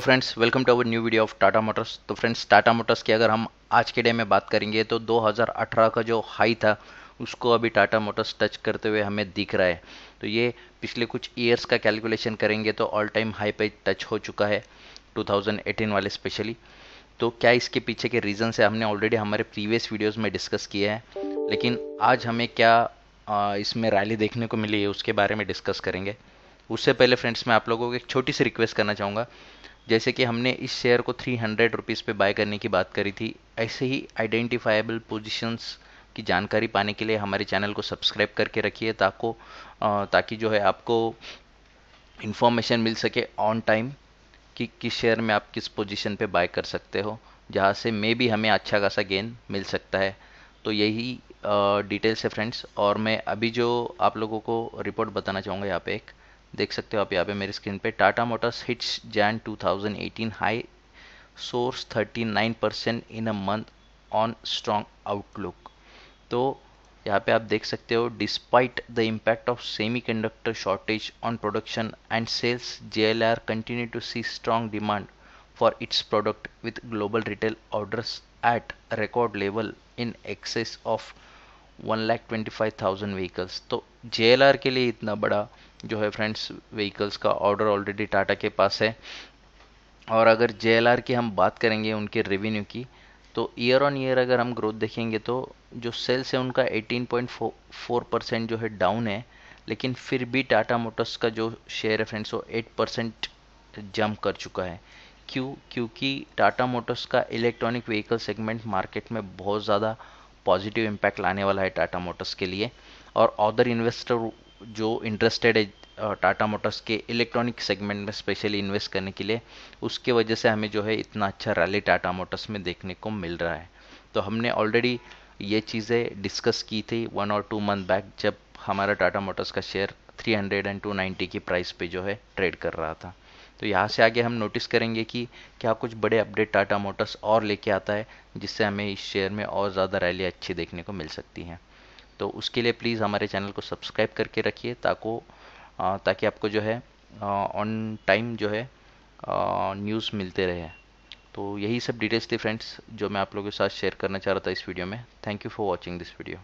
तो friends welcome to our new video of Tata Motors तो friends Tata Motors की अगर हम आज के डे में बात करेंगे तो 2018 का जो हाई था उसको अभी टाटा मोटर्स टच करते हुए हमें दिख रहा है तो ये पिछले कुछ ईयर्स का कैलकुलेशन करेंगे तो ऑल टाइम हाई पे टच हो चुका है 2018 वाले स्पेशली तो क्या इसके पीछे के रीज़न है हमने ऑलरेडी हमारे प्रीवियस वीडियोज़ में डिस्कस किए हैं लेकिन आज हमें क्या इसमें रैली देखने को मिली है उसके बारे में डिस्कस करेंगे उससे पहले फ्रेंड्स मैं आप लोगों को एक छोटी सी रिक्वेस्ट करना चाहूँगा जैसे कि हमने इस शेयर को थ्री हंड्रेड रुपीज़ पर बाय करने की बात करी थी ऐसे ही आइडेंटिफाइबल पोजिशंस की जानकारी पाने के लिए हमारे चैनल को सब्सक्राइब करके रखिए ताको ताकि जो है आपको इन्फॉर्मेशन मिल सके ऑन टाइम कि किस शेयर में आप किस पोजीशन पे बाय कर सकते हो जहाँ से मे भी हमें अच्छा खासा गेन मिल सकता है तो यही डिटेल्स है फ्रेंड्स और मैं अभी जो आप लोगों को रिपोर्ट बताना चाहूँगा यहाँ पे एक देख सकते हो आप यहाँ पे मेरी स्क्रीन पे Tata Motors hits Jan 2018 high soars 39 percent in a month on strong outlook तो यहाँ पे आप देख सकते हो despite the impact of semiconductor shortage on production and sales J L R continue to see strong demand for its product with global retail orders at record level in excess of one lakh twenty five thousand vehicles तो J के लिए इतना बड़ा जो है friends vehicles का order already Tata के पास है और अगर जे की हम बात करेंगे उनके रेवेन्यू की तो ईयर ऑन ईयर अगर हम ग्रोथ देखेंगे तो जो सेल्स है उनका 18.4 परसेंट जो है डाउन है लेकिन फिर भी टाटा मोटर्स का जो शेयर है फ्रेंड्स वो 8 परसेंट जम्प कर चुका है क्यों क्योंकि टाटा मोटर्स का इलेक्ट्रॉनिक व्हीकल सेगमेंट मार्केट में बहुत ज़्यादा पॉजिटिव इम्पैक्ट लाने वाला है टाटा मोटर्स के लिए और अदर इन्वेस्टर जो इंटरेस्टेड है टाटा मोटर्स के इलेक्ट्रॉनिक सेगमेंट में स्पेशली इन्वेस्ट करने के लिए उसके वजह से हमें जो है इतना अच्छा रैली टाटा मोटर्स में देखने को मिल रहा है तो हमने ऑलरेडी ये चीज़ें डिस्कस की थी वन और टू मंथ बैक जब हमारा टाटा मोटर्स का शेयर 300 एंड 290 की प्राइस पे जो है ट्रेड कर रहा था तो यहाँ से आगे हम नोटिस करेंगे कि क्या कुछ बड़े अपडेट टाटा मोटर्स और लेके आता है जिससे हमें इस शेयर में और ज़्यादा रैली अच्छी देखने को मिल सकती हैं तो उसके लिए प्लीज़ हमारे चैनल को सब्सक्राइब करके रखिए ताको ताकि आपको जो है ऑन टाइम जो है न्यूज़ मिलते रहे तो यही सब डिटेल्स थी फ्रेंड्स जो मैं आप लोगों के साथ शेयर करना चाह रहा था इस वीडियो में thank you for watching this video